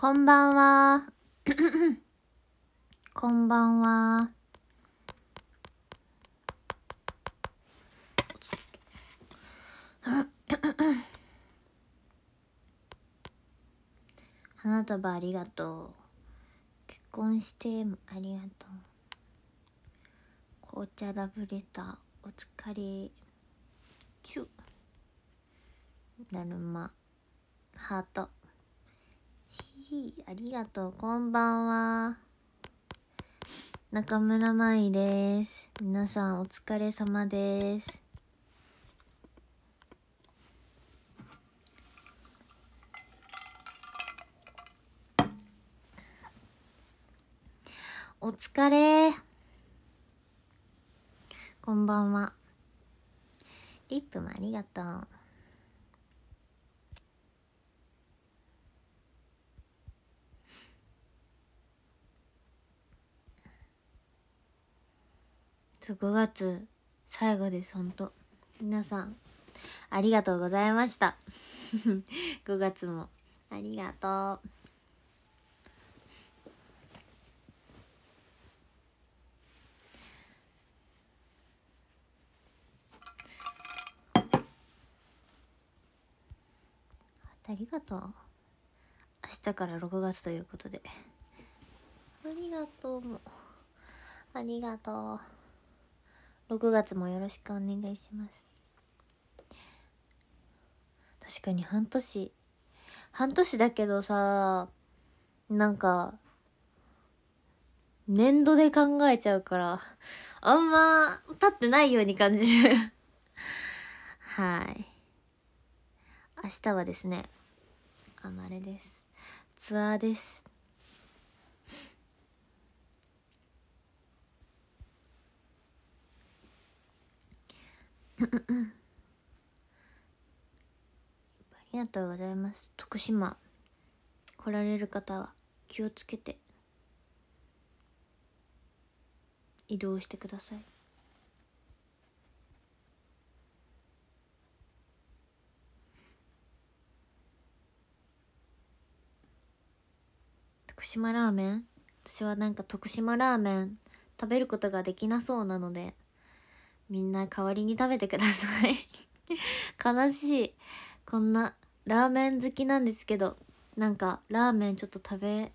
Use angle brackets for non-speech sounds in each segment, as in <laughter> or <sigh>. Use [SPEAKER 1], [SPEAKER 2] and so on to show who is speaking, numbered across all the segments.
[SPEAKER 1] こんばんは。<coughs> こんばんは。<coughs> 花束ありがとう。結婚してありがとう。紅茶ラブレター、お疲れ。キュだるま、ハート。ひありがとうこんばんは中村舞です皆さんお疲れ様ですお疲れこんばんはリップもありがとうそう5月最後です本当皆さんありがとうございました5 <laughs> 月もありがとうありがとう明日から6月ということでありがとうもありがとう6月もよろしくお願いします確かに半年半年だけどさなんか年度で考えちゃうからあんま立ってないように感じるはい明日はですねあのあれですツアーですありがとうございます徳島来られる方は気をつけて移動してください徳島ラーメン私はなんか徳島ラーメン食べることができなそうなのでみんな代わりに食べてください <laughs> 悲しい。こんな、ラーメン好きなんですけど、なんか、ラーメンちょっと食べ、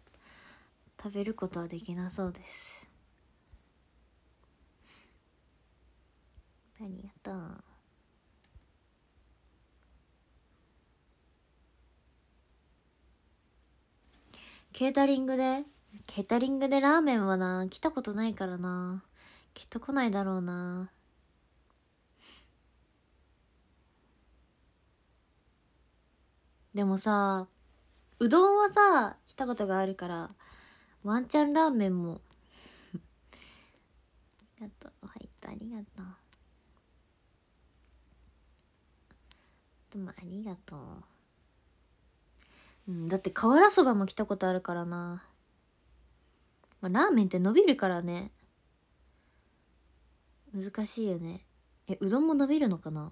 [SPEAKER 1] 食べることはできなそうです。ありがとう。ケータリングでケータリングでラーメンはな、来たことないからな。きっと来ないだろうな。でもさうどんはさ来たことがあるからワンちゃんラーメンも <laughs> ありがとう入ったありがとうどうもありがとう、うん、だって瓦そばも来たことあるからな、まあ、ラーメンって伸びるからね難しいよねえうどんも伸びるのかな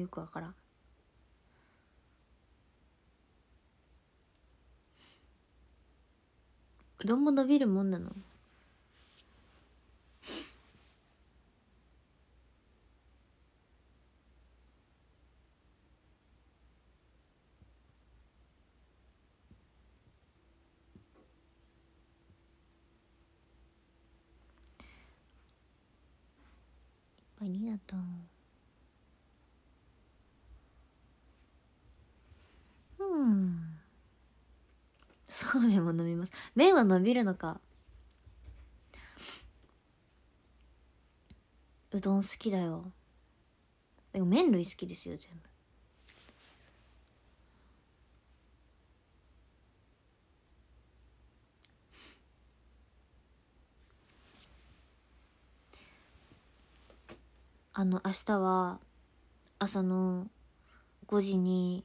[SPEAKER 1] よくわからんうどんも伸びるもんなのありがとう。そも飲みます麺は伸びるのかうどん好きだよでも麺類好きですよ全部あの明日は朝の5時に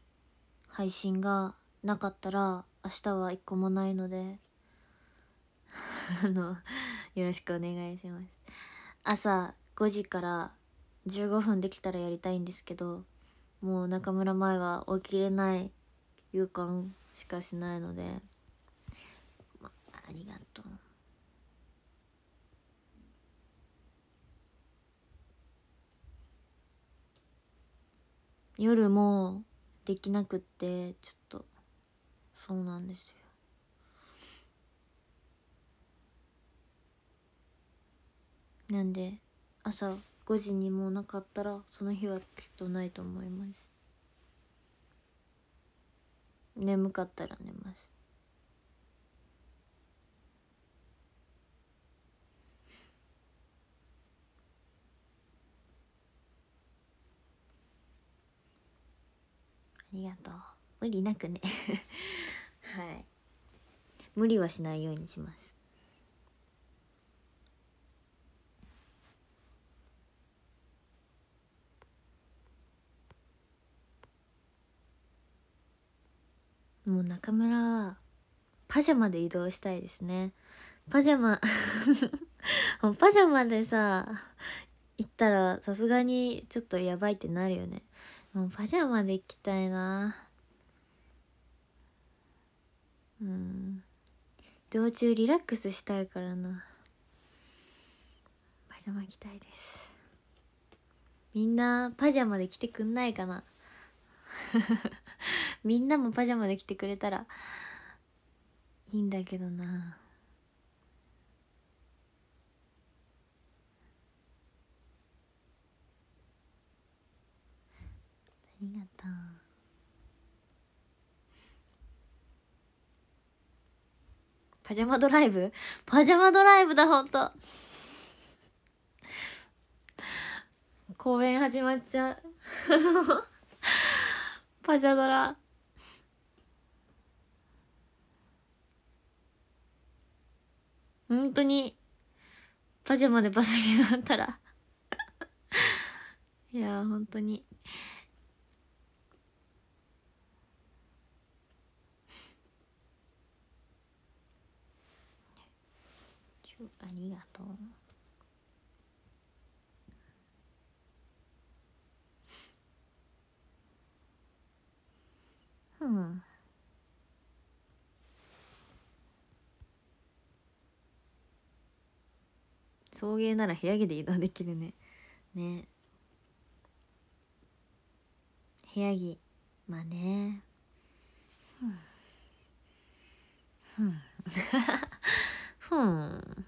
[SPEAKER 1] 配信がなかったら明日は一個もないので <laughs> あのよろしくお願いします朝5時から15分できたらやりたいんですけどもう中村前は起きれない勇敢しかしないので、ま、ありがとう。夜もできなくってちょっとそうなんですよなんで朝5時にもうなかったらその日はきっとないと思います眠かったら寝ますありがとう。無理なくね <laughs> はい無理はしないようにしますもう中村はパジャマで移動したいですねパジャマ <laughs> パジャマでさ行ったらさすがにちょっとやばいってなるよねもうパジャマで行きたいなうん道中リラックスしたいからなパジャマ着たいですみんなパジャマで着てくんないかな <laughs> みんなもパジャマで来てくれたらいいんだけどなありがとうパジャマドライブパジャマドライブだ、ほんと。公演始まっちゃう。あの、パジャドラ。本当に、パジャマでバスに乗ったらいやほ本当に。ありがとう。うん。送迎なら部屋着で移動できるね。ね。部屋着。まあね。うん。うん。ふん。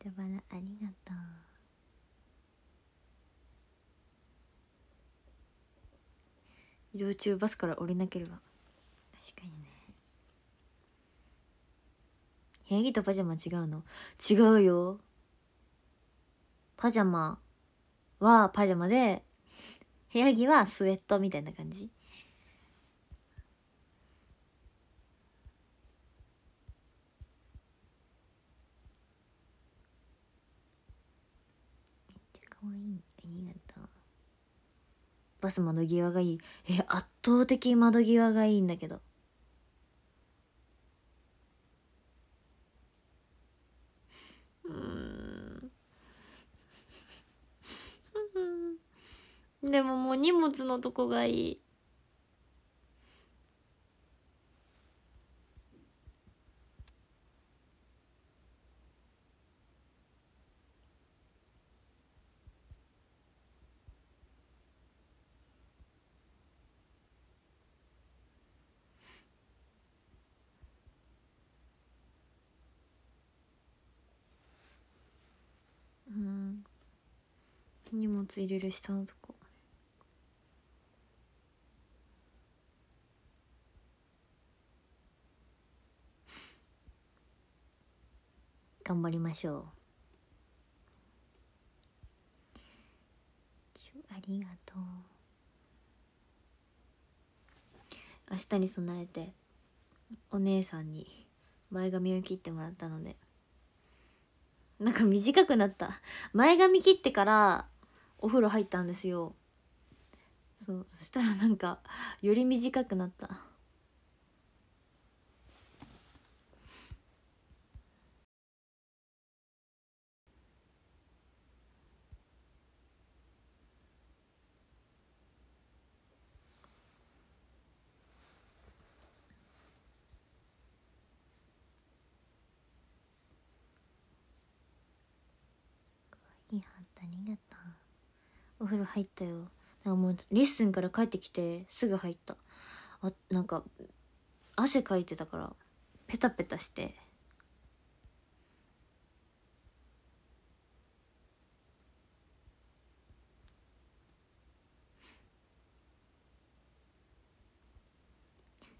[SPEAKER 1] ありがとう移動中バスから降りなければ確かにね部屋着とパジャマ違うの違うよパジャマはパジャマで部屋着はスウェットみたいな感じバス窓際がいいえ圧倒的窓際がいいんだけどうん <laughs> でももう荷物のとこがいい荷物入れる下のとこ頑張りましょうありがとう明日に備えてお姉さんに前髪を切ってもらったのでなんか短くなった前髪切ってからお風呂入ったんですよそうそしたらなんかより短くなった入ったよなんかもうレッスンから帰ってきてすぐ入ったあなんか汗かいてたからペタペタして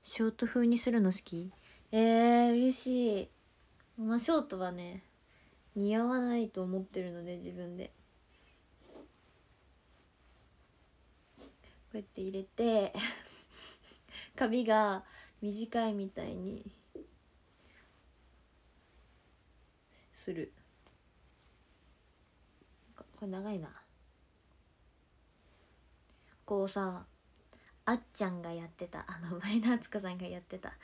[SPEAKER 1] ショート風にするの好きえー、嬉しいまあショートはね似合わないと思ってるので自分でこうやって入れて <laughs> 髪が短いみたいにするこれ長いなこうさあっちゃんがやってたあの前田敦子さんがやってた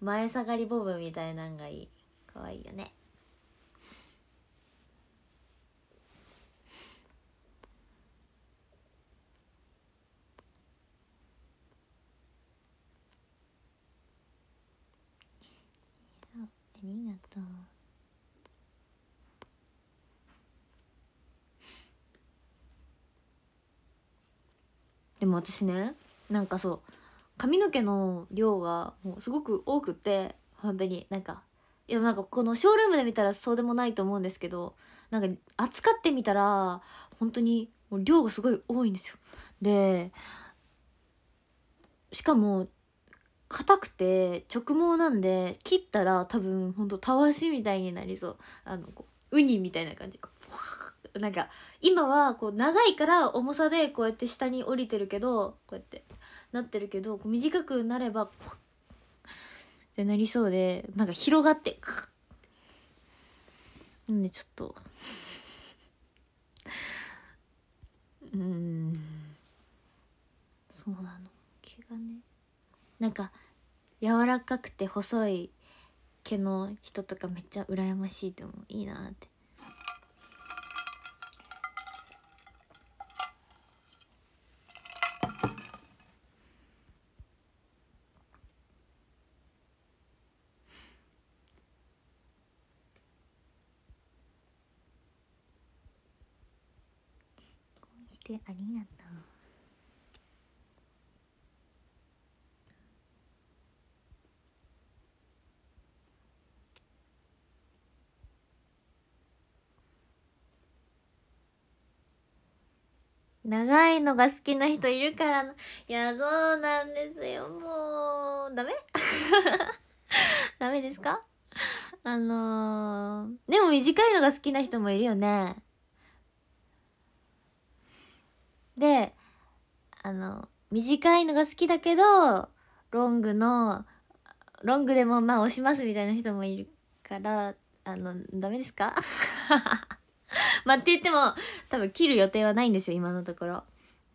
[SPEAKER 1] 前下がりボブみたいなんがいいかわいいよねりがとうでも私ねなんかそう髪の毛の量がもうすごく多くて本当になんかいやなんかこのショールームで見たらそうでもないと思うんですけどなんか扱ってみたら本当にもう量がすごい多いんですよ。でしかも硬くて直毛なんで切ったら多分ほんとたわしみたいになりそうあのこうウニみたいな感じなんか今はこう長いから重さでこうやって下に降りてるけどこうやってなってるけど短くなればってなりそうでなんか広がってなんでちょっとうんそうなの毛がねなんか柔らかくて細い毛の人とかめっちゃ羨ましいと思ういいなって長いのが好きな人いるからいや、そうなんですよ。もう、ダメ <laughs> ダメですかあのー、でも短いのが好きな人もいるよね。で、あの、短いのが好きだけど、ロングの、ロングでもまあ押しますみたいな人もいるから、あの、ダメですか <laughs> <laughs> まあって言っても多分切る予定はないんですよ今のところ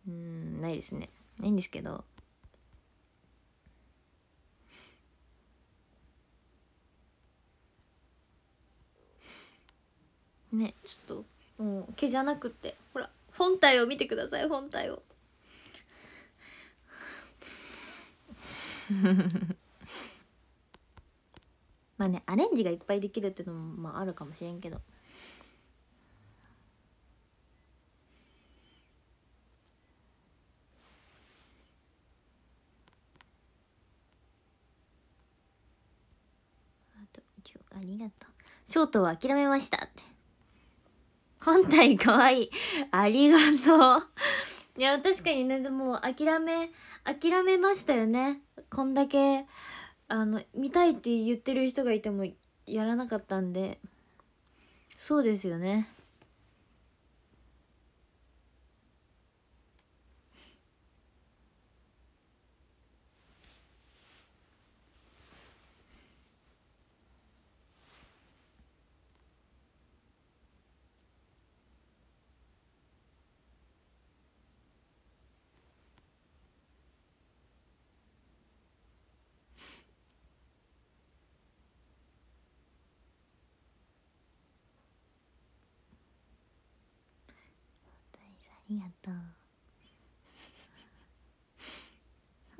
[SPEAKER 1] うんないですねないんですけどねちょっともう毛じゃなくってほら本体を見てください本体を <laughs> まあねアレンジがいっぱいできるっていうのもまああるかもしれんけどありがとう。ショートは諦めましたって。本体かわいい。ありがとう。いや、確かにね、でも、諦め、諦めましたよね。こんだけ、あの、見たいって言ってる人がいても、やらなかったんで。そうですよね。ありがと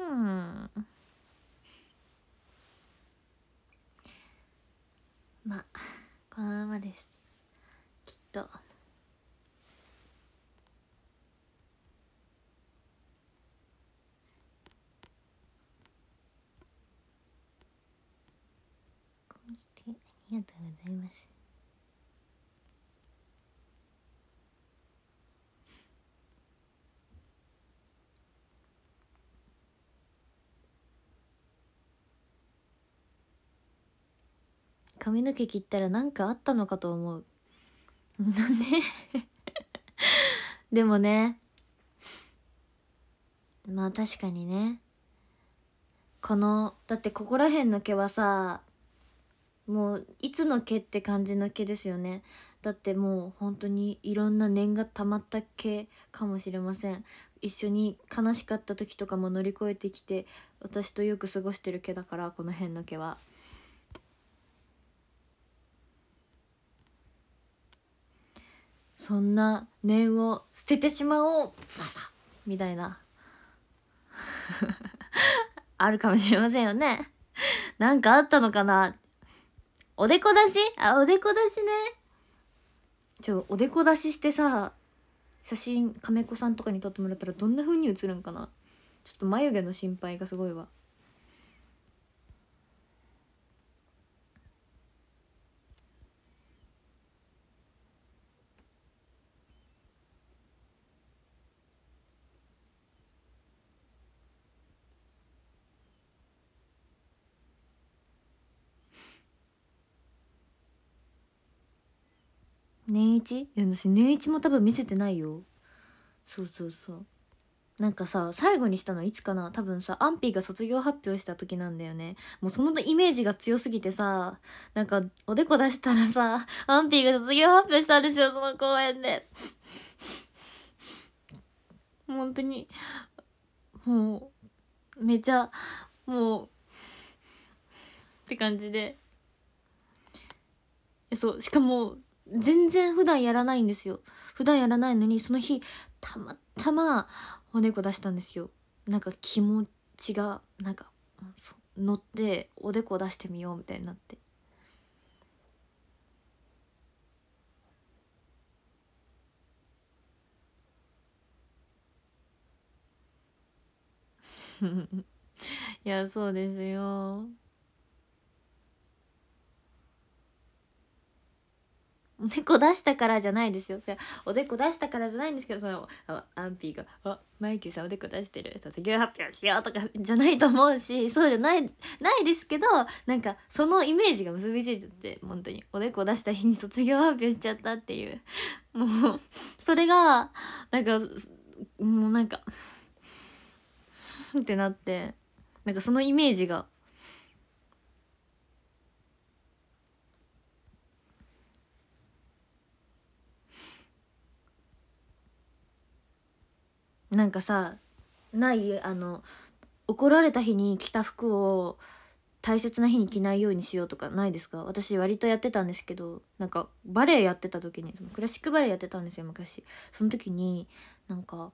[SPEAKER 1] ううんまあこのままですきっとありがとうございます。髪の毛切ったら何かあったのかと思う。なんででもね、まあ確かにね、この、だってここら辺の毛はさ、もういつの毛って感じの毛ですよね。だってもう本当にいろんな念が溜まった毛かもしれません。一緒に悲しかった時とかも乗り越えてきて私とよく過ごしてる毛だからこの辺の毛は。そんな念を捨ててしまおう翼みたいな <laughs> あるかもしれませんよねなんかあったのかなおでこ出しあおでこ出しねちょおでこ出ししてさ写真亀子さんとかに撮ってもらったらどんな風に写るんかなちょっと眉毛の心配がすごいわ年一いや私年一も多分見せてないよそうそうそうなんかさ最後にしたのいつかな多分さアンピーが卒業発表した時なんだよねもうそのイメージが強すぎてさなんかおでこ出したらさアンピーが卒業発表したんですよその公演で本当にもうめちゃもうって感じでそうしかも全然普段やらないんですよ普段やらないのにその日たまたまおでこ出したんですよなんか気持ちがなんか乗っておでこ出してみようみたいになって <laughs> いやそうですよおでこ出したからじゃないですよ。それおでこ出したからじゃないんですけど、その、アンピーが、あ、マイキーさんおでこ出してる。卒業発表しようとかじゃないと思うし、そうじゃない、ないですけど、なんか、そのイメージが結びついてって、本当に。おでこ出した日に卒業発表しちゃったっていう。もう、それが、なんか、もうなんかってなって、なんかそのイメージがなんかさないあの怒られた日に着た服を大切な日に着ないようにしようとかないですか私割とやってたんですけどなんかバレエやってた時にそのクラシックバレエやってたんですよ昔その時になんか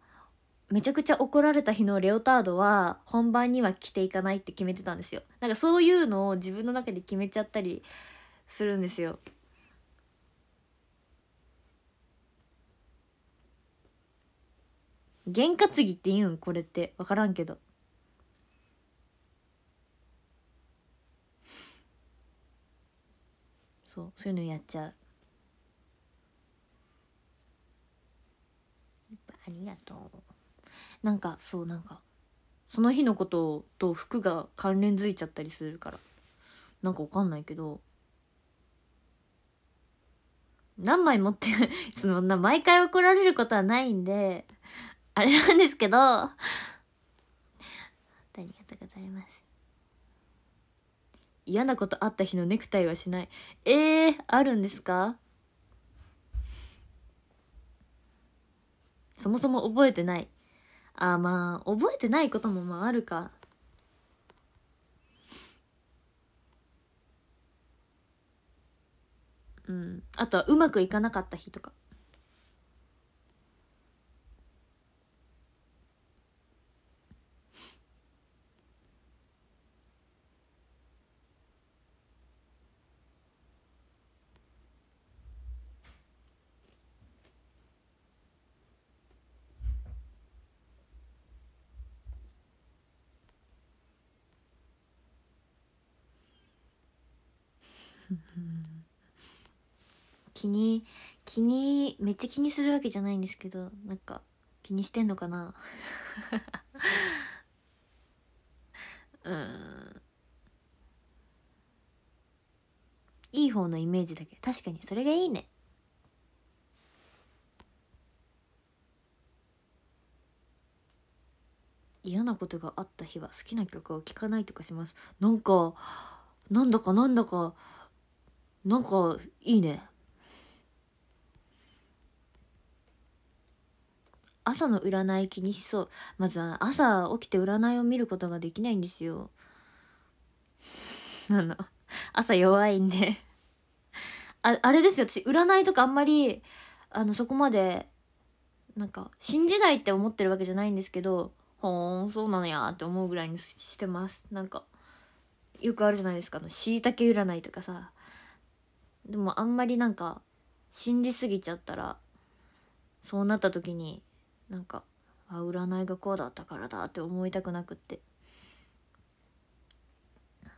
[SPEAKER 1] めちゃくちゃ怒られた日のレオタードは本番には着ていかないって決めてたんですよなんかそういうのを自分の中で決めちゃったりするんですよン担ぎって言うんこれって分からんけどそうそういうのやっちゃうやっぱありがとうなんかそうなんかその日のことと服が関連づいちゃったりするからなんか分かんないけど何枚持って <laughs> その毎回怒られることはないんであれなんですけど、ありがとうございます。嫌なことあった日のネクタイはしない。ええー、あるんですかそもそも覚えてない。あまあ、覚えてないこともまああるか。うん。あとはうまくいかなかった日とか。気に気にめっちゃ気にするわけじゃないんですけどなんか気にしてんのかな <laughs> うんいい方のイメージだけ確かにそれがいいね嫌なことがあった日は好きな曲を聴かないとかしますなんかなんだかなんだかなんかいいね朝の占い気にしそう。まずは朝起きて占いを見ることができないんですよ。な <laughs> の。朝弱いんであ、あれですよ。私、占いとかあんまり、あの、そこまで、なんか、信じないって思ってるわけじゃないんですけど、ほーん、そうなのやって思うぐらいにしてます。なんか、よくあるじゃないですか。あの、たけ占いとかさ。でもあんまりなんか、信じすぎちゃったら、そうなった時になんかあ占いがこうだったからだって思いたくなくって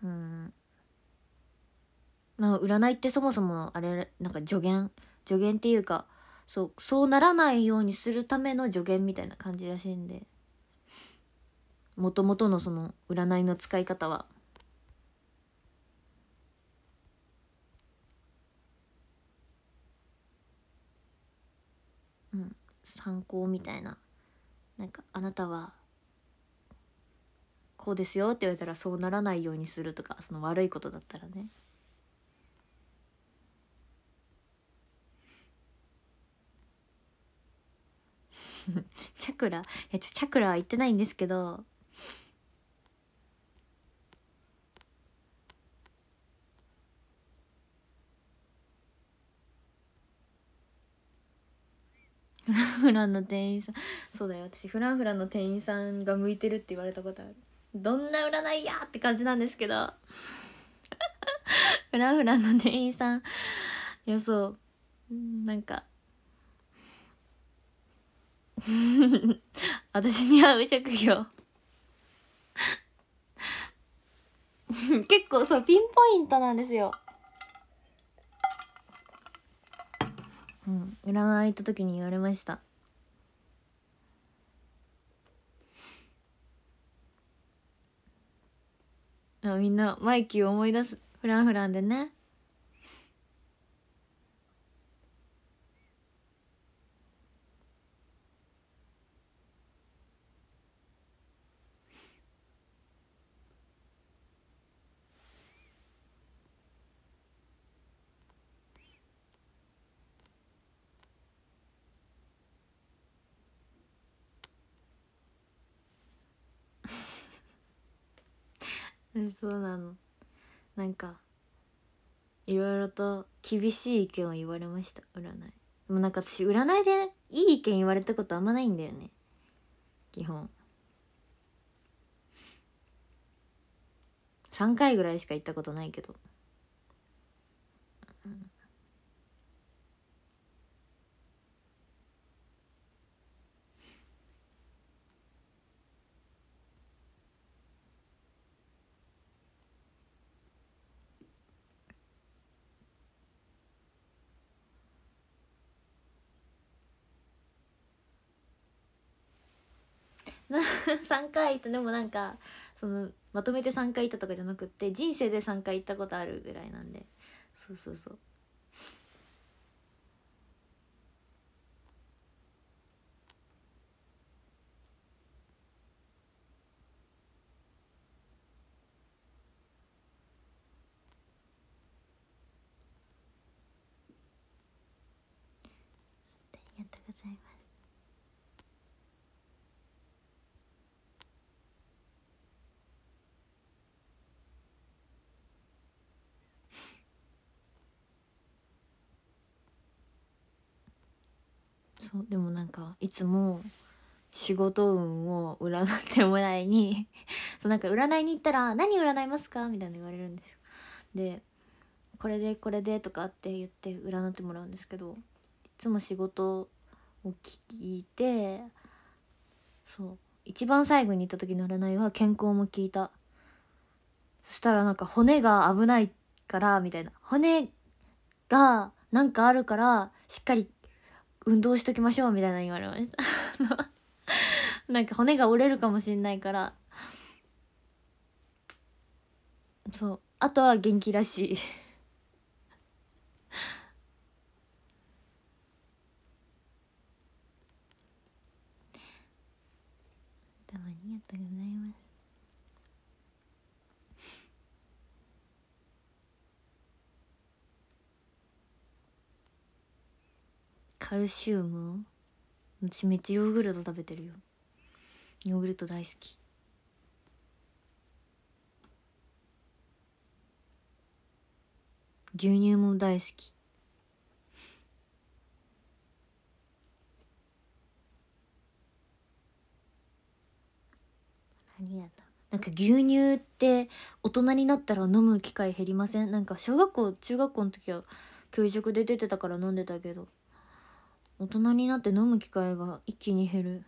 [SPEAKER 1] うんまあ占いってそもそもあれなんか助言助言っていうかそうそうならないようにするための助言みたいな感じらしいんでもともとのその占いの使い方は犯行みたいななんかあなたはこうですよって言われたらそうならないようにするとかその悪いことだったらね <laughs> チャクラ、え、ちょ、チャクラは言ってないんですけど、フランフランの店員さんそうだよ私フランフランの店員さんが向いてるって言われたことあるどんな占いやって感じなんですけど <laughs> フランフランの店員さんいやそうなんか <laughs> 私に合う職業 <laughs> 結構そうピンポイントなんですようん、占い行った時に言われましたあみんなマイキーを思い出すフランフランでねそうなのなんかいろいろと厳しい意見を言われました占いもうなんか私占いでいい意見言われたことあんまないんだよね基本3回ぐらいしか行ったことないけど3 <laughs> 回行ったでもなんかそのまとめて3回行ったとかじゃなくって人生で3回行ったことあるぐらいなんでそうそうそうそうでもなんかいつも仕事運を占ってもらいに <laughs> そうなんか占いに行ったら「何占いますか?」みたいな言われるんですよ。でこれでこれでとかって言って占ってもらうんですけどいつも仕事を聞いてそう一番最後に行った時の占いは健康も聞いたそしたらなんか骨が危ないからみたいな骨がなんかあるからしっかり運動しときましょうみたいな言われましたなんか骨が折れるかもしんないからそうあとは元気らしいたまにやったございカルシウム私めっちゃヨーグルト食べてるよヨーグルト大好き牛乳も大好き何やがとなんか牛乳って大人になったら飲む機会減りませんなんか小学校中学校の時は給食で出てたから飲んでたけど大人になって飲む機会が一気に減る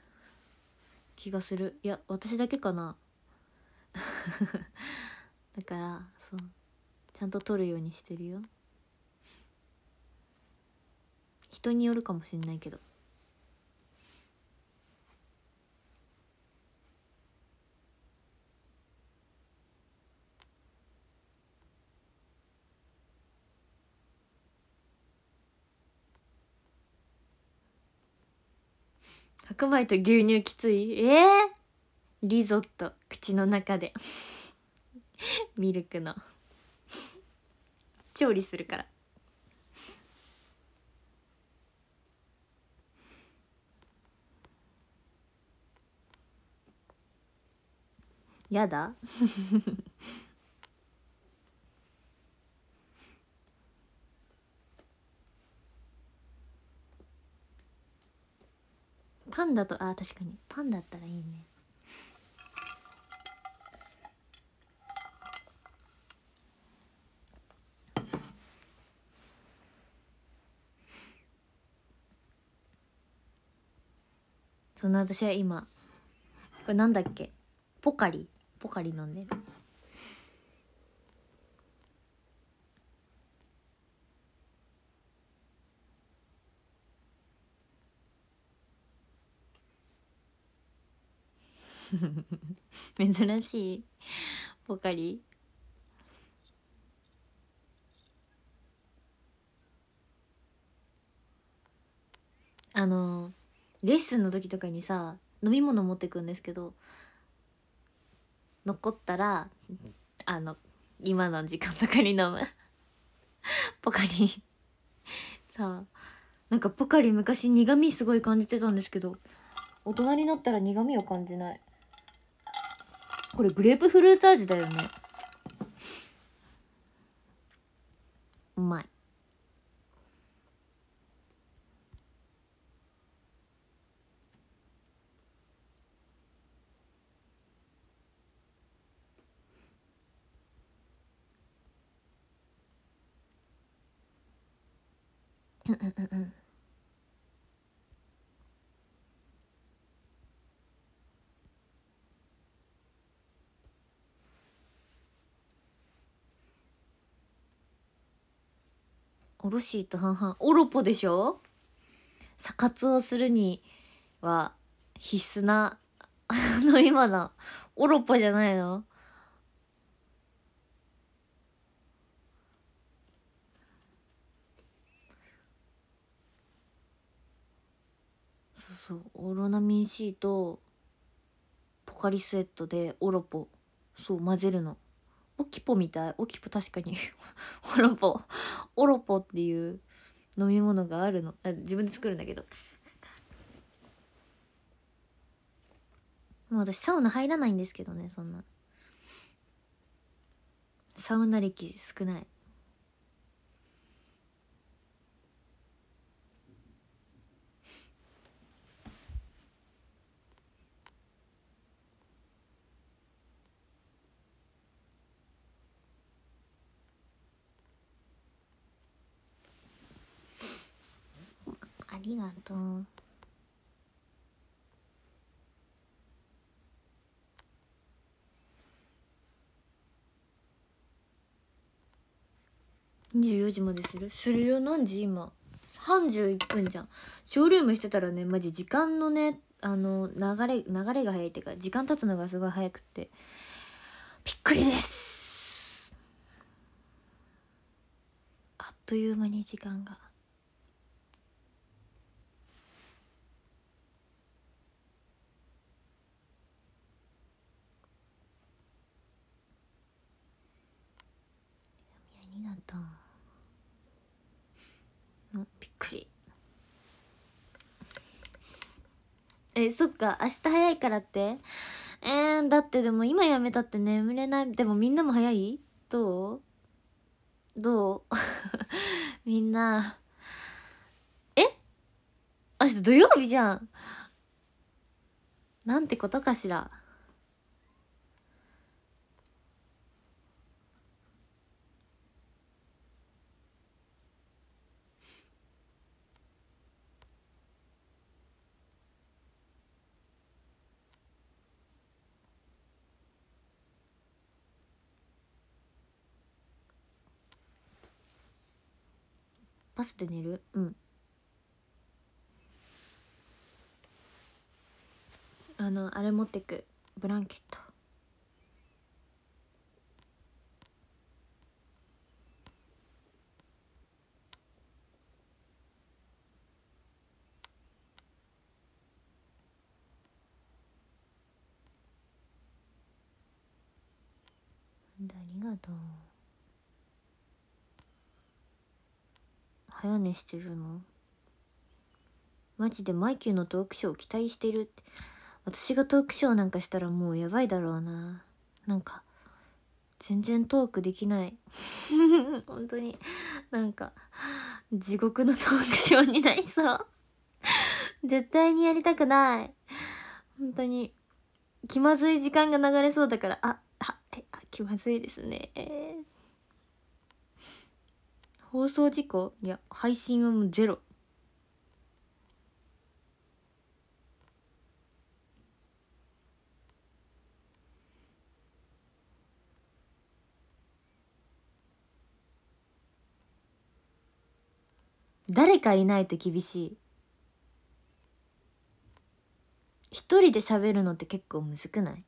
[SPEAKER 1] 気がするいや私だけかな <laughs> だからそうちゃんと取るようにしてるよ人によるかもしんないけど白米と牛乳きついえー、リゾット口の中で <laughs> ミルクの調理するからやだパンダとあ確かにパンだったらいいねそんな私は今これなんだっけポカリポカリ飲んでる <laughs> 珍しいポカリあのレッスンの時とかにさ飲み物持ってくんですけど残ったらあの今の時間とかに飲む <laughs> ポカリさあなんかポカリ昔苦味すごい感じてたんですけど大人になったら苦味を感じないこれグレープフルーツ味だよねうまいうんうんうんおシーと半々オロポでしょ査活をするには必須な <laughs> あの今のオロポじゃないのそうオロナミン C とポカリスエットでオロポそう混ぜるの。オキポみたいオキポ確かに <laughs> オロポオロポっていう飲み物があるのあ自分で作るんだけどもう私サウナ入らないんですけどねそんなサウナ歴少ないりがとう。24時までするするよ何時今31分じゃんショールームしてたらねマジ時間のねあの流れ流れが早いっていうか時間経つのがすごい早くってびっくりですあっという間に時間が。くりえそっか明日早いからってえー、だってでも今やめたって眠れないでもみんなも早いどうどう <laughs> みんなえ明日土曜日じゃんなんてことかしらバスで寝るうんあのあれ持ってくブランケット早寝してるのマジでマイキューのトークショーを期待してるって私がトークショーなんかしたらもうやばいだろうななんか全然トークできない <laughs> 本当になんか地獄のトークショーになりそう絶対にやりたくない本当に気まずい時間が流れそうだからああえあ気まずいですね、えー放送事故いや配信はもうゼロ誰かいないと厳しい一人で喋るのって結構むずくない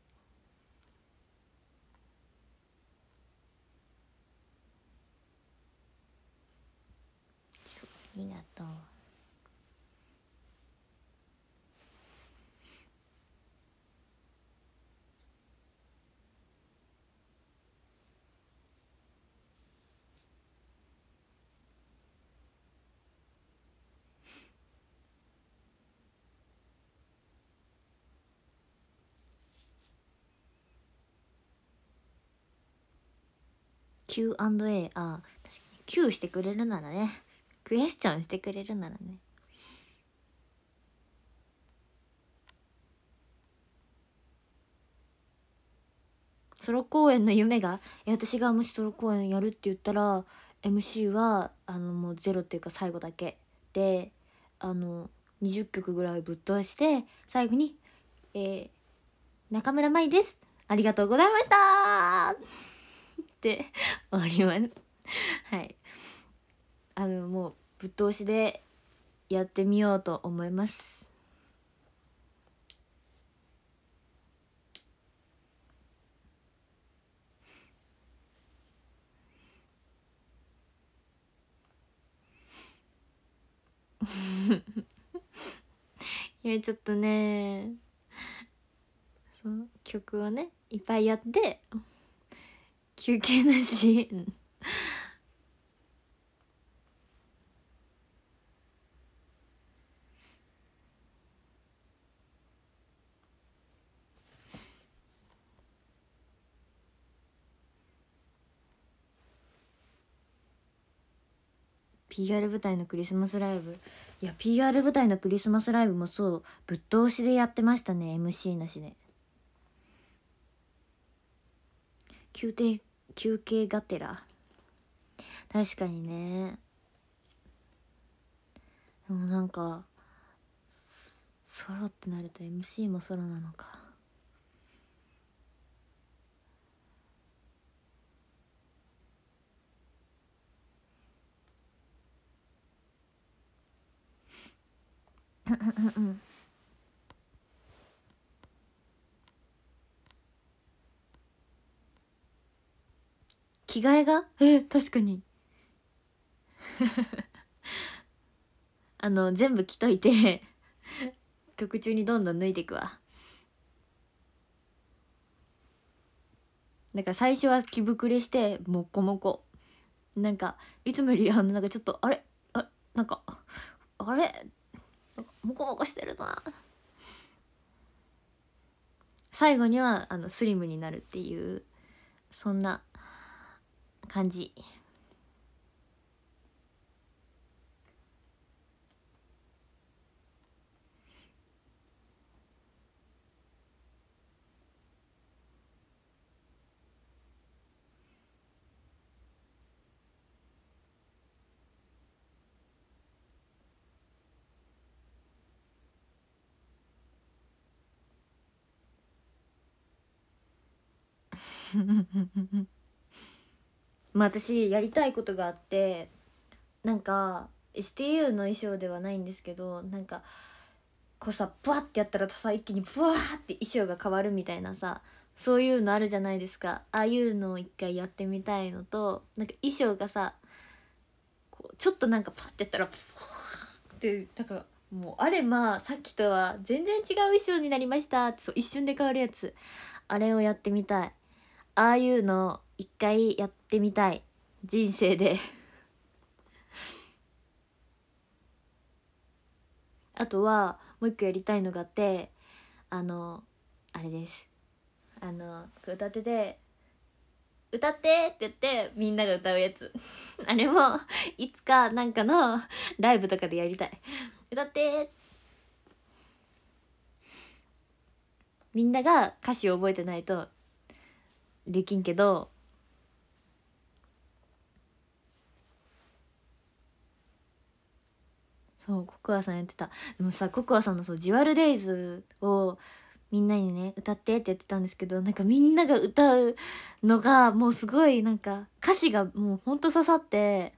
[SPEAKER 1] Q&A あ Q してくれるならねクエスチョンしてくれるならねソロ公演の夢が私がもしソロ公演やるって言ったら MC はあのもうゼロっていうか最後だけであの20曲ぐらいぶっ通して最後に、えー、中村舞ですありがとうございましたって <laughs> おりますはいあのもうぶっ通しでやってみようと思います <laughs> いやちょっとねそう曲をねいっぱいやって休憩なし PR 舞台のクリスマスライブいや PR 舞台のクリスマスライブもそうぶっ通しでやってましたね MC なしで宮廷休憩がてら確かにねでもなんかソロってなると MC もソロなのかうんうんうん着替えがえ確かに <laughs> あの全部着といて <laughs> 曲中にどんどん脱いでいくわなんか最初は着膨れしてもこもこなんかいつもよりあのなんかちょっとあれあなんかあれもこもこしてるな最後にはあのスリムになるっていうそんな感じフフフフ。<laughs> まあ私やりたいことがあってなんか STU の衣装ではないんですけどなんかこうさブワッてやったらさ一気にブワッって衣装が変わるみたいなさそういうのあるじゃないですかああいうのを一回やってみたいのとなんか衣装がさこうちょっとなんかパッてやったらブワッってなんかもうあれまあさっきとは全然違う衣装になりましたってそう一瞬で変わるやつあれをやってみたいああいうの一回やってみたい人生であとはもう一個やりたいのがあってあのあれですあの歌ってて「歌って!」って言ってみんなが歌うやつ <laughs> あれもいつかなんかのライブとかでやりたい歌ってみんなが歌詞を覚えてないとできんけどそうココアさんやってたでもさココアさんのそう「ジュルデイズ」をみんなにね歌ってってやってたんですけどなんかみんなが歌うのがもうすごいなんか歌詞がもうほんと刺さって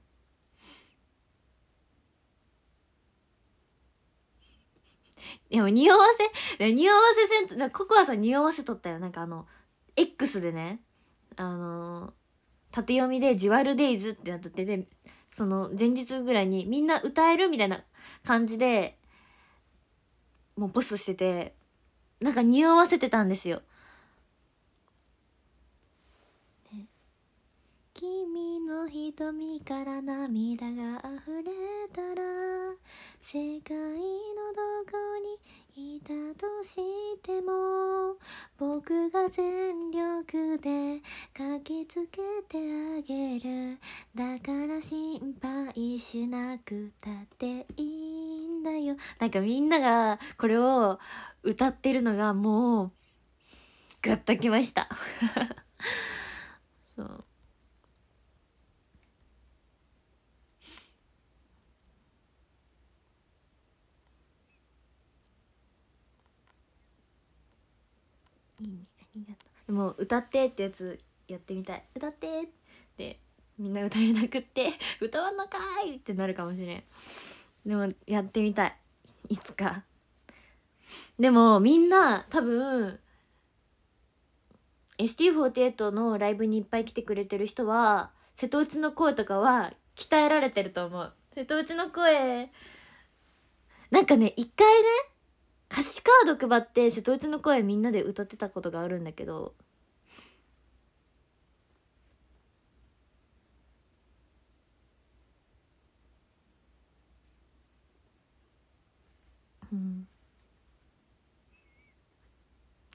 [SPEAKER 1] でも匂わせ、匂わせせん、ココアさん匂わせとったよ。なんかあの、X でねあの縦読みで「ジュワルデイズ」ってなってってでその前日ぐらいにみんな歌えるみたいな感じでもうポストしててなんか匂わせてたんですよ君の瞳から涙が溢れたら世界のどこにいたとしても僕が全力で駆けつけてあげるだから心配しなくたっていいんだよなんかみんながこれを歌ってるのがもうグッときました <laughs> そうもう歌ってってやつやってみたい歌ってってみんな歌えなくって歌わんのかいってなるかもしれんでもやってみたいいつかでもみんな多分 ST48 のライブにいっぱい来てくれてる人は瀬戸内の声とかは鍛えられてると思う瀬戸内の声なんかね一回ね歌詞カード配って瀬戸内の声みんなで歌ってたことがあるんだけど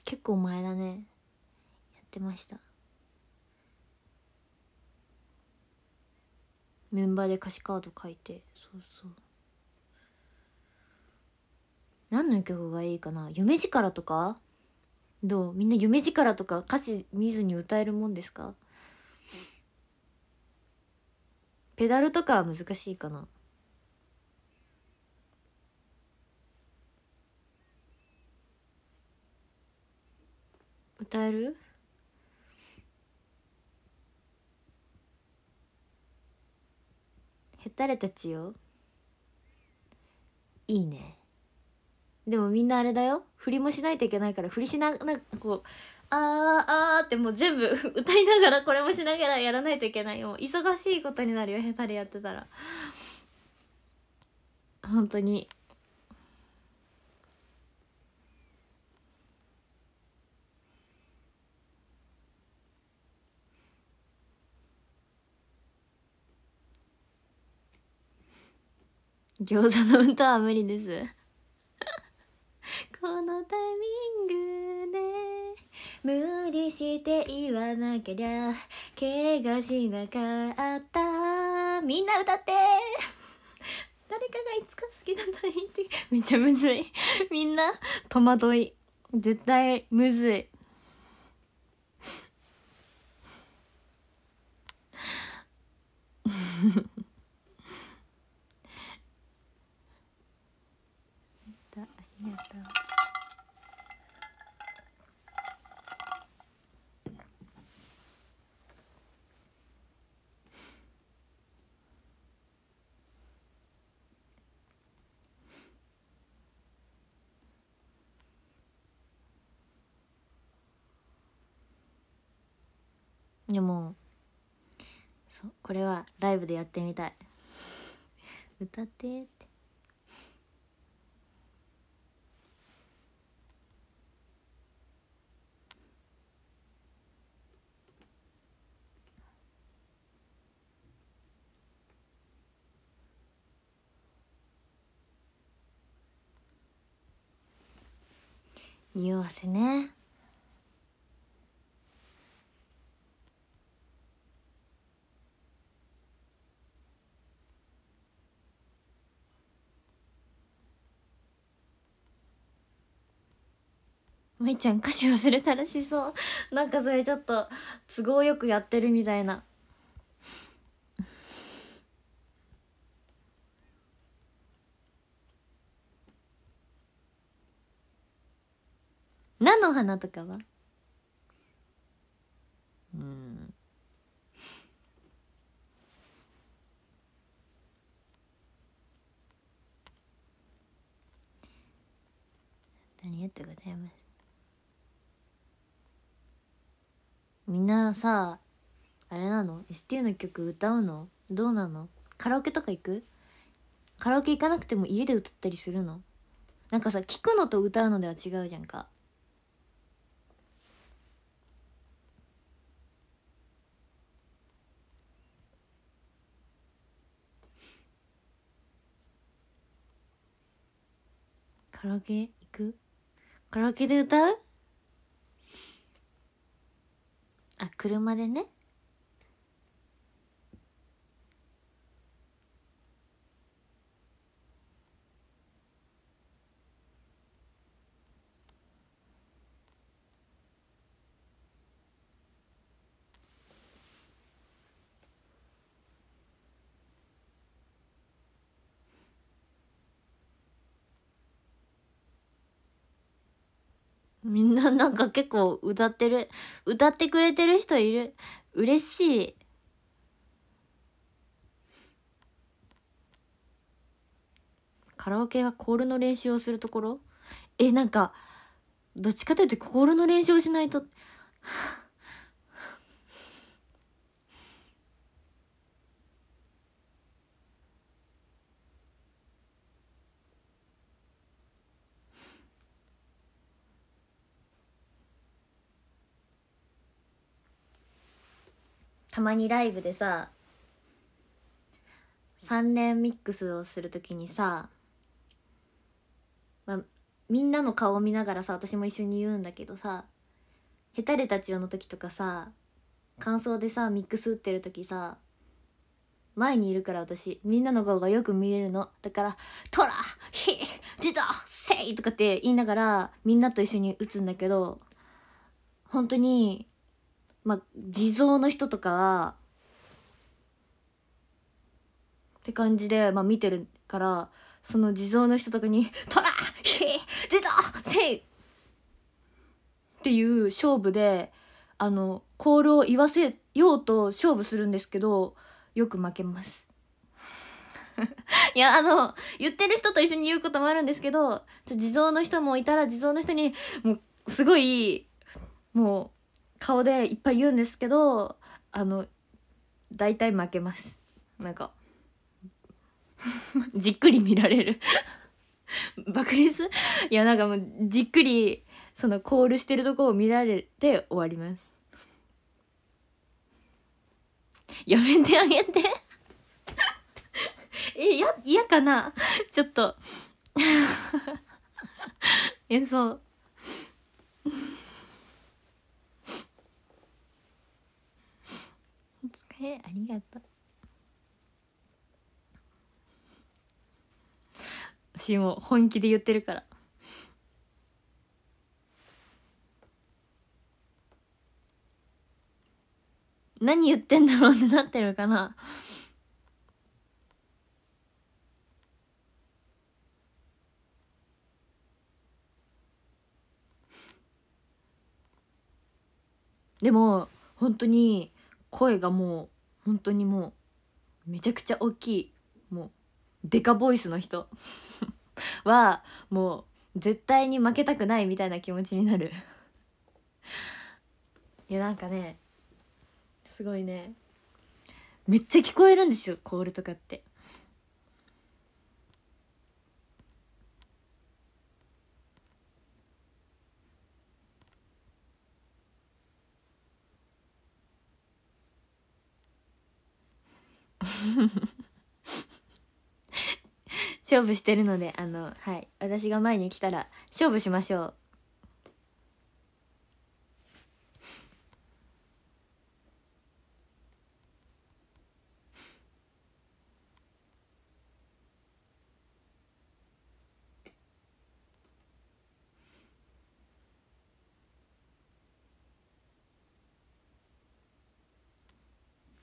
[SPEAKER 1] 結構前だねやってましたメンバーで歌詞カード書いてそうそう何の曲がいいかな夢力とかどうみんな夢力とか歌詞見ずに歌えるもんですかペダルとかは難しいかな歌えるへたれたちよいいねでもみんなあれだよ振りもしないといけないから振りしながらこう「あーあー」ってもう全部 <laughs> 歌いながらこれもしながらやらないといけないよ忙しいことになるよへたれやってたら本当に餃子の歌は無理です <laughs> このタイミングで無理して言わなけりゃ怪我しなかったみんな歌って誰かがいつか好きだと言ってめっちゃむずいみんな戸惑い絶対むずいフフフ。<laughs> でもそうこれはライブでやってみたい歌ってって匂わせねまいちゃん歌詞忘れたらしそう <laughs> なんかそれちょっと都合よくやってるみたいな <laughs> 菜の花とかはうんありがとうございますみんなさあれなの ?STU の曲歌うのどうなのカラオケとか行くカラオケ行かなくても家で歌ったりするのなんかさ聞くのと歌うのでは違うじゃんかカラオケ行くカラオケで歌うあ車でねみんななんか結構歌ってる。歌ってくれてる人いる。嬉しい。カラオケはコールの練習をするところえ、なんか、どっちかというとコールの練習をしないと。たまにライブでさ3連ミックスをする時にさ、まあ、みんなの顔を見ながらさ私も一緒に言うんだけどさ「ヘタレたちよ」の時とかさ感想でさミックス打ってる時さ前にいるから私みんなの顔がよく見えるのだから「トラヒジゾセイ!」とかって言いながらみんなと一緒に打つんだけど本当にまあ、地蔵の人とかは、って感じで、まあ、見てるから、その地蔵の人とかに、トラヒ地蔵セイ!」っていう勝負で、あの、コールを言わせようと勝負するんですけど、よく負けます。いや、あの、言ってる人と一緒に言うこともあるんですけど、地蔵の人もいたら地蔵の人に、もう、すごい、もう、顔でいっぱい言うんですけどあの大体負けますなんか <laughs> じっくり見られる <laughs> 爆裂いやなんかもうじっくりそのコールしてるとこを見られて終わりますやめてあげて <laughs> えや嫌かなちょっとえそうへありがとう私も本気で言ってるから何言ってんだろうってなってるかなでも本当に声がもう本当にもうめちゃくちゃ大きいもうデカボイスの人 <laughs> はもう絶対に負けたくないみたいな気持ちになる <laughs> いやなんかねすごいねめっちゃ聞こえるんですよコールとかって <laughs> 勝負してるのであのはい私が前に来たら勝負しましょう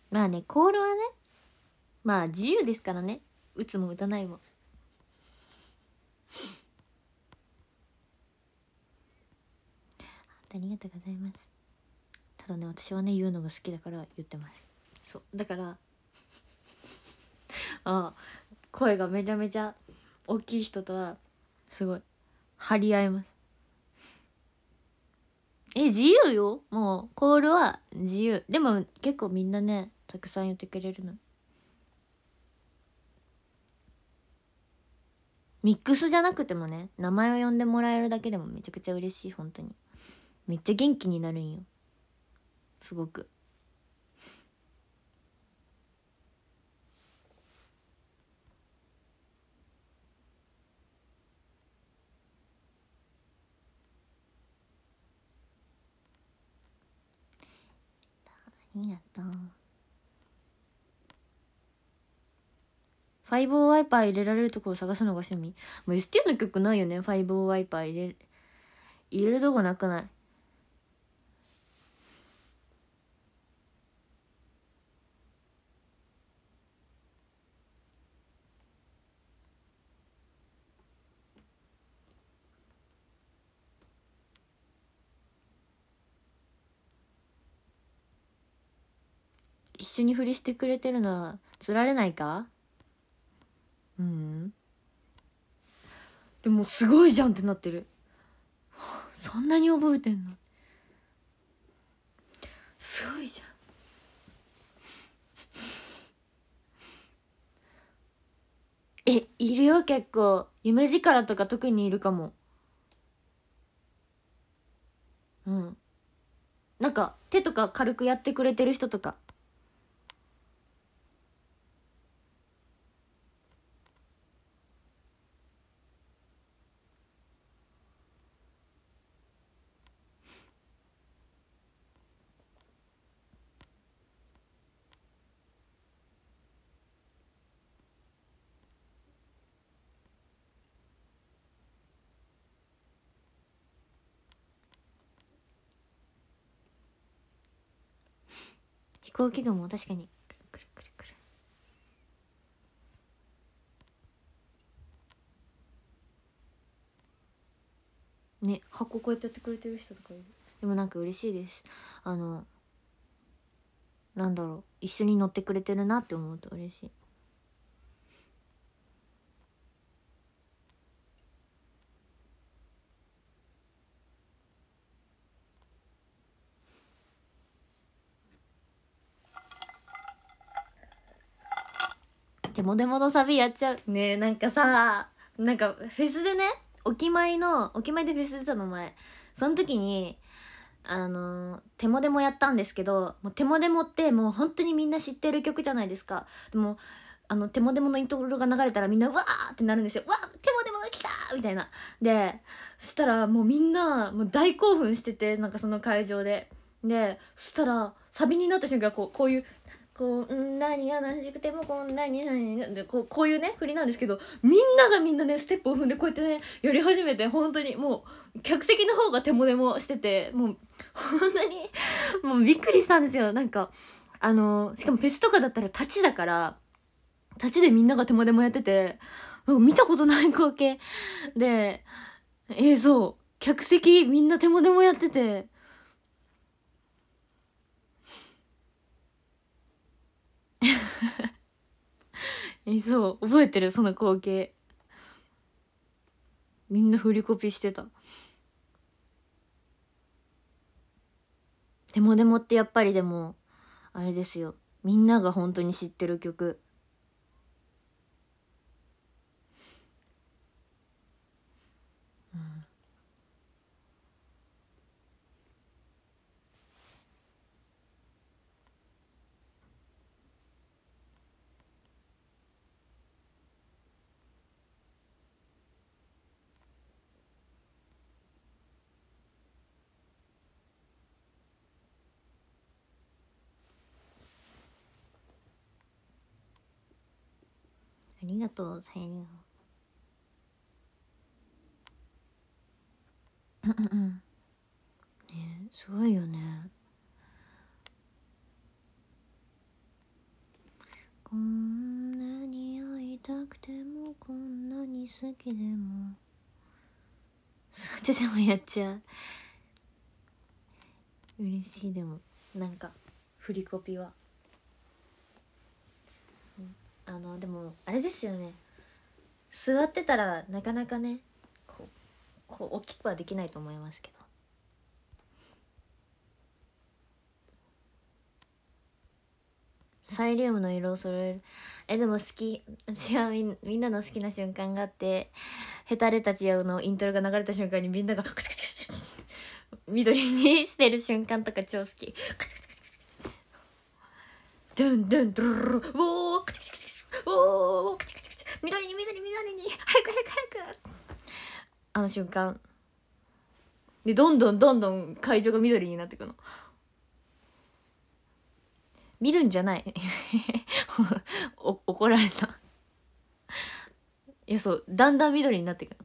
[SPEAKER 1] まあね、コールはね、まあ自由ですからね打つも打たないもありがとうございますただね私はね言うのが好きだから言ってますそうだから <laughs> あ声がめちゃめちゃ大きい人とはすごい張り合いますえ自由よもうコールは自由でも結構みんなねたくさん言ってくれるのミックスじゃなくてもね名前を呼んでもらえるだけでもめちゃくちゃ嬉しい本当にめっちゃ元気になるんよすごくありがとう。ファブオワイパー入れられるところ探すのが趣味。もう ST の曲ないよね。ファブオワイパー入れ、入れるとこなくない。一緒にふりしてくれてるのはつられないかうんでもすごいじゃんってなってる <laughs> そんなに覚えてんのすごいじゃんえいるよ結構夢力とか特にいるかもうんなんか手とか軽くやってくれてる人とか行機具も確かにくるくるくるくるね箱こうやってやってくれてる人とかいるでもなんか嬉しいですあのなんだろう一緒に乗ってくれてるなって思うと嬉しいモデモのサビやっちゃうねえなんかさなんかフェスでねお決まりのお決まりでフェス出たの前その時にあのテモデモやったんですけどもうテモデモってもう本当にみんな知ってる曲じゃないですかでもあのテモデモのイントロが流れたらみんなうわーってなるんですよわーテモデモが来たみたいなでそしたらもうみんなもう大興奮しててなんかその会場ででそしたらサビになった瞬間こうこういうこうんなに悲しくてもこんなにでこうこういうね振りなんですけどみんながみんなねステップを踏んでこうやってねやり始めて本当にもう客席の方が手もでもしててもう本当にもうびっくりしたんですよなんかあのしかもフェスとかだったら立ちだから立ちでみんなが手もでもやってて見たことない光景で映像客席みんな手もでもやってて <laughs> えそう覚えてるその光景みんな振りコピしてたデモデモってやっぱりでもあれですよみんなが本当に知ってる曲ありがとうさゆりんねすごいよねこんなに会いたくてもこんなに好きでも座ってでもやっちゃう嬉しいでもなんか振りコピは。あのでもあれですよね座ってたらなかなかねこうこう大きくはできないと思いますけど。サイリウムの色を揃えるえでも好き私はみみんなの好きな瞬間があってヘタレたちのイントロが流れた瞬間にみんながチチチ緑にしてる瞬間とか超好きカチカチカチカチドゥンドゥンドゥルルウォーカチカチカチおおカチャカチャカチャ緑に緑に緑に早く早く早くあの瞬間でどんどんどんどん会場が緑になってくの見るんじゃない怒られたいやそうだんだん緑になってく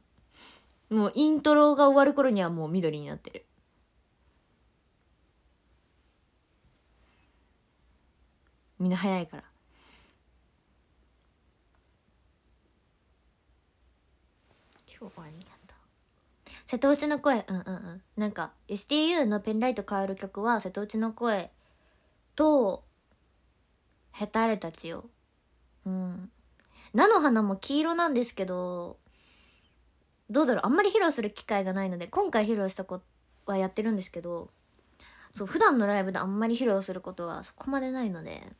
[SPEAKER 1] のもうイントロが終わる頃にはもう緑になってるみんな早いからり瀬戸内の声うんうんうんなんか STU の「ペンライト変える曲」は瀬戸内の声とヘタレたちようん菜の花も黄色なんですけどどうだろうあんまり披露する機会がないので今回披露した子はやってるんですけどそう普段のライブであんまり披露することはそこまでないので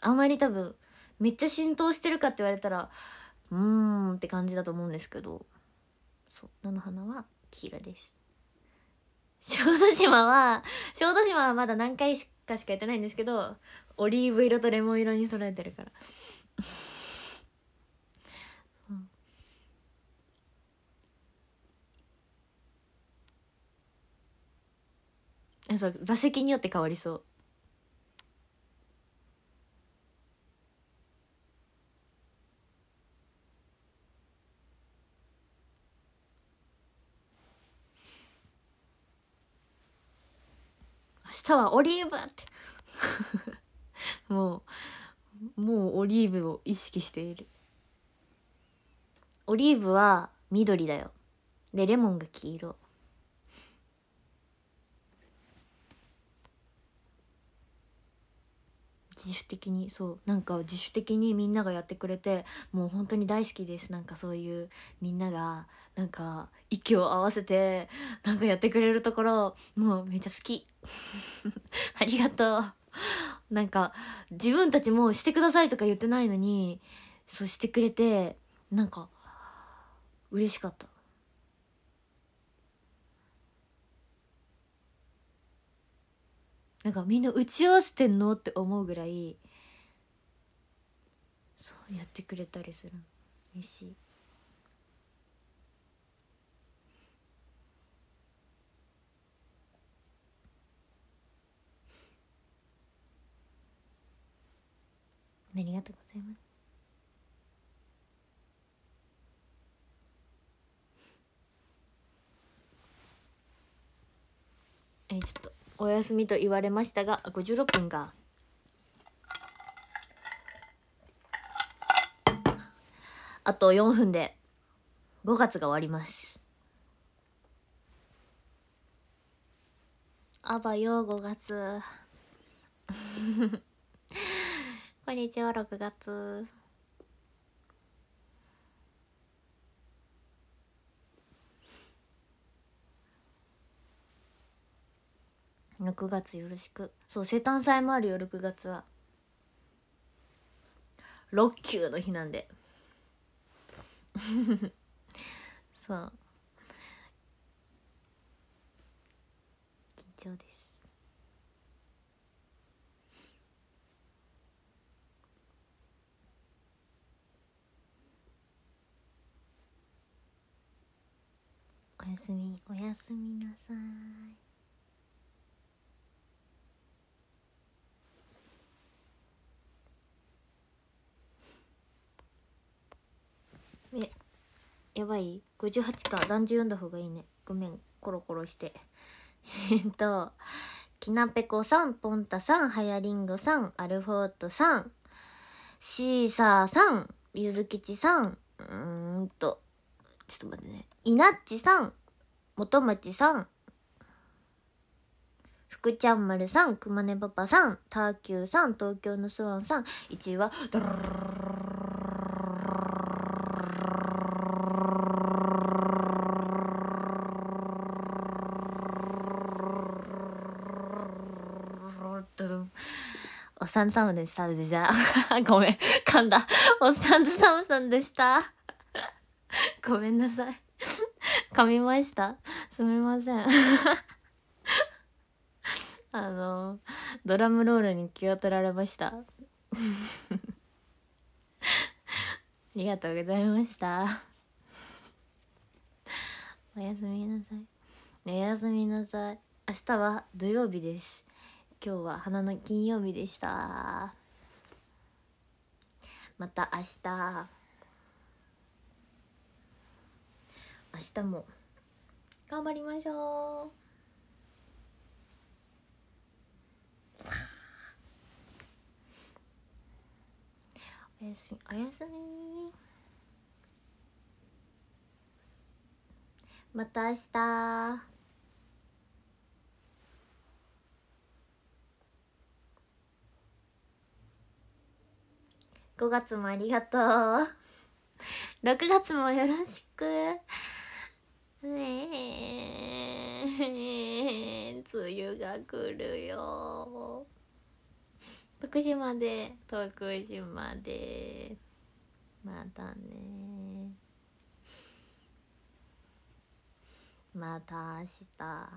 [SPEAKER 1] あんまり多分めっちゃ浸透してるかって言われたらうーんって感じだと思うんですけどそう菜の花は黄色です <laughs> 小豆島は小豆島はまだ何回しかしかやってないんですけどオリーブ色とレモン色に揃えてるから <laughs> そう座席によって変わりそうシワーオリーブ!」って <laughs> もうもうオリーブを意識しているオリーブは緑だよでレモンが黄色自主的にそうなんか自主的にみんながやってくれてもう本当に大好きですなんかそういうみんながなんか息を合わせてなんかやってくれるところもうめっちゃ好き <laughs> ありがとうなんか自分たちもしてくださいとか言ってないのにそうしてくれてなんか嬉しかったなんかみんな打ち合わせてんのって思うぐらいそうやってくれたりする嬉しい。ありがとうございます。えちょっとお休みと言われましたが56分かあと4分で5月が終わりますあばよ5月 <laughs> こんにちは6月6月よろしくそう生誕祭もあるよ6月は6級の日なんで <laughs> そう緊張ですおやすみおやすみなさいねやばい58か男じ読んだ方がいいねごめんコロコロして <laughs> えっときなぺこさんポンタさんはやりんごさんアルフォートさんシーサーさんゆずきちさんうんとちょっと待ってねいなっちさんもとまちさんふくちゃんまるさんくまねパパさんターキューさん東京のスワンさん1位はドルルルルさんずでしたでじゃあごめん噛んだおっさんと <laughs> サムさんでした <laughs> ごめんなさい <laughs> 噛みましたすみませんあのドラムロールに気を取られましたありがとうございましたおやすみなさいおやすみなさい明日は土曜日です今日は花の金曜日でしたまた明日明日も頑張りましょうおやすみおやすみまた明日5月もありがとう6 <laughs> 月もよろしくえ梅雨が来るよ徳島で徳島でまたねまた明日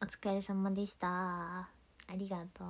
[SPEAKER 1] お疲れ様でした。ありがとう。